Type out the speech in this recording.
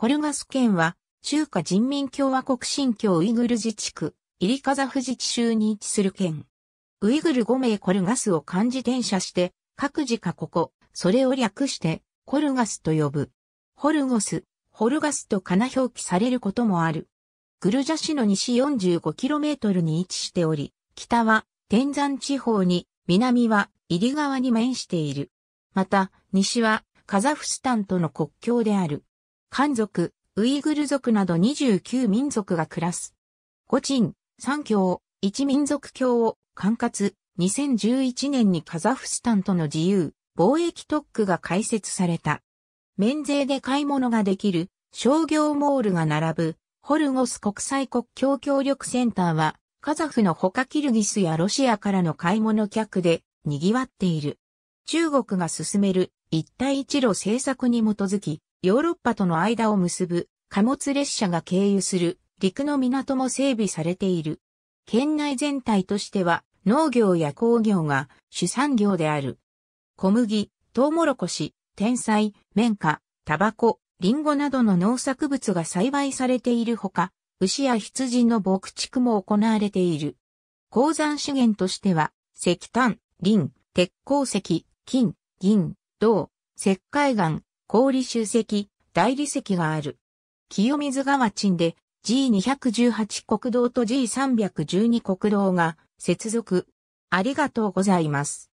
コルガス県は、中華人民共和国新疆ウイグル自治区、イリカザフ自治州に位置する県。ウイグル5名コルガスを漢字転写して、各自かここ、それを略して、コルガスと呼ぶ。ホルゴス、ホルガスとかな表記されることもある。グルジャ市の西 45km に位置しており、北は天山地方に、南は入川に面している。また、西はカザフスタンとの国境である。漢族、ウイグル族など29民族が暮らす。五鎮、三教、一民族教を管轄、2011年にカザフスタンとの自由、貿易特区が開設された。免税で買い物ができる商業モールが並ぶホルゴス国際国境協力センターはカザフの他キルギスやロシアからの買い物客で賑わっている。中国が進める一帯一路政策に基づきヨーロッパとの間を結ぶ貨物列車が経由する陸の港も整備されている。県内全体としては農業や工業が主産業である。小麦、トウモロコシ、天才、綿花、タバコ、リンゴなどの農作物が栽培されているほか、牛や羊の牧畜も行われている。鉱山資源としては、石炭、林、鉄鉱石、金、銀、銅、石灰岩、氷集積、大理石がある。清水川鎮で G218 国道と G312 国道が接続。ありがとうございます。